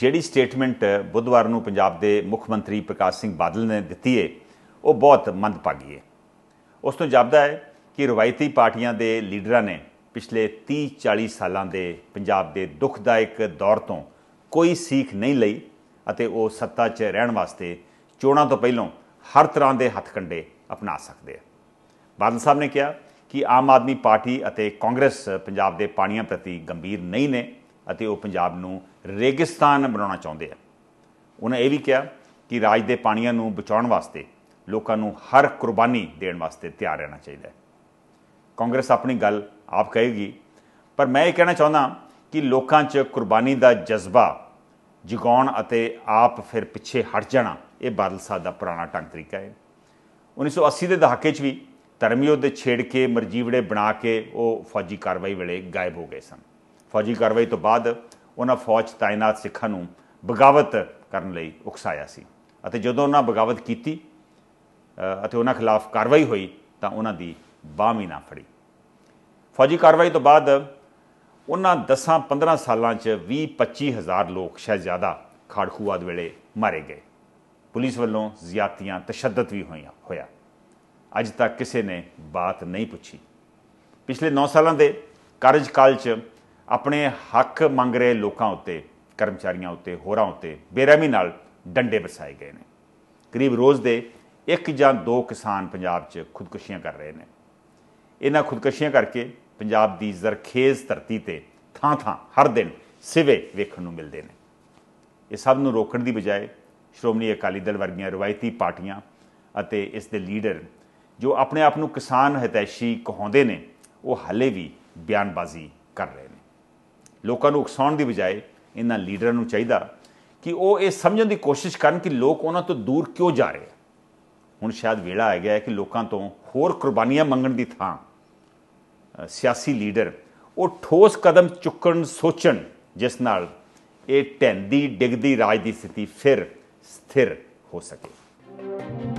ਜਿਹੜੀ ਸਟੇਟਮੈਂਟ ਬੁੱਧਵਾਰ ਨੂੰ ਪੰਜਾਬ ਦੇ ਮੁੱਖ ਮੰਤਰੀ ਪ੍ਰਕਾਸ਼ ਸਿੰਘ ਬਾਦਲ ਨੇ ਦਿੱਤੀ ਏ ਉਹ ਬਹੁਤ ਮੰਦਭਾਗੀ ਏ ਉਸ ਤੋਂ ਜਾਪਦਾ ਹੈ ਕਿ ਰਵਾਇਤੀ ਪਾਰਟੀਆਂ ਦੇ ਲੀਡਰਾਂ ਨੇ ਪਿਛਲੇ 30 40 ਸਾਲਾਂ ਦੇ ਪੰਜਾਬ ਦੇ ਦੁਖਦਾਇਕ ਦੌਰ ਤੋਂ ਕੋਈ ਸਿੱਖ ਨਹੀਂ ਲਈ ਅਤੇ ਉਹ ਸੱਤਾ 'ਚ ਰਹਿਣ ਵਾਸਤੇ ਚੋਣਾਂ ਤੋਂ ਪਹਿਲਾਂ ਹਰ ਤਰ੍ਹਾਂ ਦੇ ਹੱਥਕੰਡੇ ਅਪਣਾ ਸਕਦੇ ਆ ਬਾਦਲ ਸਾਹਿਬ ਨੇ ਕਿਹਾ ਕਿ ਆਮ ਆਦਮੀ ਪਾਰਟੀ ਅਤੇ ਕਾਂਗਰਸ ਪੰਜਾਬ ਦੇ ਪਾਣੀਆਂ ਪ੍ਰਤੀ ਗੰਭੀਰ ਨਹੀਂ ਨੇ ਅਤੇ ਉਹ ਪੰਜਾਬ ਨੂੰ ਰੇਗਿਸਤਾਨ ਬਣਾਉਣਾ ਚਾਹੁੰਦੇ ਆ ਉਹਨਾਂ ਇਹ ਵੀ ਕਿਹਾ ਕਿ ਰਾਜ ਦੇ ਪਾਣੀਆਂ ਨੂੰ ਬਚਾਉਣ ਵਾਸਤੇ ਲੋਕਾਂ ਨੂੰ ਹਰ ਕੁਰਬਾਨੀ ਦੇਣ ਵਾਸਤੇ ਤਿਆਰ ਰਹਿਣਾ ਚਾਹੀਦਾ ਹੈ ਕਾਂਗਰਸ ਆਪਣੀ ਗੱਲ ਆਪ ਕਹੇਗੀ ਪਰ ਮੈਂ ਇਹ ਕਹਿਣਾ ਚਾਹੁੰਦਾ ਕਿ ਲੋਕਾਂ 'ਚ ਕੁਰਬਾਨੀ ਦਾ ਜਜ਼ਬਾ ਜਗਾਉਣ ਅਤੇ ਆਪ ਫਿਰ ਪਿੱਛੇ ਹਟ ਜਾਣਾ ਇਹ ਬਾਦਲ ਸਾਹਿਬ ਦਾ ਪੁਰਾਣਾ ਢੰਗ ਤਰੀਕਾ ਹੈ 1980 ਦੇ ਦਹਾਕੇ 'ਚ ਵੀ ਧਰਮਯੋਧ ਦੇ ਛੇੜ ਕੇ ਮਰਜੀਵੜੇ ਬਣਾ ਕੇ ਉਹ ਫੌਜੀ ਕਾਰਵਾਈ ਵੇਲੇ ਗਾਇਬ ਹੋ ਗਏ ਸਨ ਫੌਜੀ ਕਾਰਵਾਈ ਤੋਂ ਬਾਅਦ ਉਹਨਾਂ ਫੌਜ ਤਾਇਨਾਤ ਸਿੱਖਾਂ ਨੂੰ ਬਗਾਵਤ ਕਰਨ ਲਈ ਉਕਸਾਇਆ ਸੀ ਅਤੇ ਜਦੋਂ ਉਹਨਾਂ ਬਗਾਵਤ ਕੀਤੀ ਅਤੇ ਉਹਨਾਂ ਖਿਲਾਫ ਕਾਰਵਾਈ ਹੋਈ ਤਾਂ ਉਹਨਾਂ ਦੀ ਬਾਹ ਨਾ ਫੜੀ ਫੌਜੀ ਕਾਰਵਾਈ ਤੋਂ ਬਾਅਦ ਉਹਨਾਂ 10-15 ਸਾਲਾਂ 'ਚ 20-25 ਹਜ਼ਾਰ ਲੋਕ ਸ਼ਹਿਜ਼ਾਦਾ ਖਾੜਖੂਆਦ ਵੇਲੇ ਮਾਰੇ ਗਏ ਪੁਲਿਸ ਵੱਲੋਂ ਜ਼ਿਆਤੀਆਂ ਤਸ਼ੱਦਦ ਵੀ ਹੋਈਆਂ ਹੋਇਆ ਅੱਜ ਤੱਕ ਕਿਸੇ ਨੇ ਬਾਤ ਨਹੀਂ ਪੁੱਛੀ ਪਿਛਲੇ 9 ਸਾਲਾਂ ਦੇ ਕਾਰਜਕਾਲ 'ਚ ਆਪਣੇ ਹੱਕ ਮੰਗ ਰਹੇ ਲੋਕਾਂ ਉੱਤੇ ਕਰਮਚਾਰੀਆਂ ਉੱਤੇ ਹੋਰਾਂ ਉੱਤੇ ਬੇਰਹਿਮੀ ਨਾਲ ਡੰਡੇ ਵਸਾਏ ਗਏ ਨੇ ਕਰੀਬ ਰੋਜ਼ ਦੇ ਇੱਕ ਜਾਂ ਦੋ ਕਿਸਾਨ ਪੰਜਾਬ 'ਚ ਖੁਦਕੁਸ਼ੀਆਂ ਕਰ ਰਹੇ ਨੇ ਇਹਨਾਂ ਖੁਦਕੁਸ਼ੀਆਂ ਕਰਕੇ ਪੰਜਾਬ ਦੀ ਜ਼ਰਖੇਜ਼ ਧਰਤੀ ਤੇ ਥਾਂ-ਥਾਂ ਹਰ ਦਿਨ ਸਿਵੇ ਵੇਖਣ ਨੂੰ ਮਿਲਦੇ ਨੇ ਇਹ ਸਭ ਨੂੰ ਰੋਕਣ ਦੀ ਬਜਾਏ ਸ਼੍ਰੋਮਣੀ ਅਕਾਲੀ ਦਲ ਵਰਗੀਆਂ ਰਵਾਇਤੀ ਪਾਰਟੀਆਂ ਅਤੇ ਇਸ ਦੇ ਲੀਡਰ ਜੋ ਆਪਣੇ ਆਪ ਨੂੰ ਕਿਸਾਨ ਹਿਤੈਸ਼ੀ ਕਹਾਉਂਦੇ ਨੇ ਉਹ ਹਲੇ ਵੀ ਬਿਆਨਬਾਜ਼ੀ ਕਰ ਰਹੇ ਨੇ ਲੋਕਾਂ ਨੂੰ ਉਕਸਾਉਣ ਦੀ ਬਜਾਏ ਇਹਨਾਂ ਲੀਡਰਾਂ ਨੂੰ ਚਾਹੀਦਾ ਕਿ ਉਹ ਇਹ ਸਮਝਣ ਦੀ ਕੋਸ਼ਿਸ਼ ਕਰਨ ਕਿ ਲੋਕ ਉਹਨਾਂ ਤੋਂ ਦੂਰ ਕਿਉਂ ਜਾ ਰਹੇ ਹੁਣ ਸ਼ਾਇਦ ਵੇਲਾ ਆ ਗਿਆ ਹੈ ਕਿ ਲੋਕਾਂ ਤੋਂ ਹੋਰ ਕੁਰਬਾਨੀਆਂ ਮੰਗਣ ਦੀ ਥਾਂ ਸਿਆਸੀ ਲੀਡਰ ਉਹ ਠੋਸ ਕਦਮ ਚੁੱਕਣ ਸੋਚਣ ਜਿਸ ਨਾਲ ਇਹ ਟੈਂਦੀ ਡਿੱਗਦੀ ਦੀ ਸਥਿਤੀ ਫਿਰ ਸਥਿਰ ਹੋ ਸਕੇ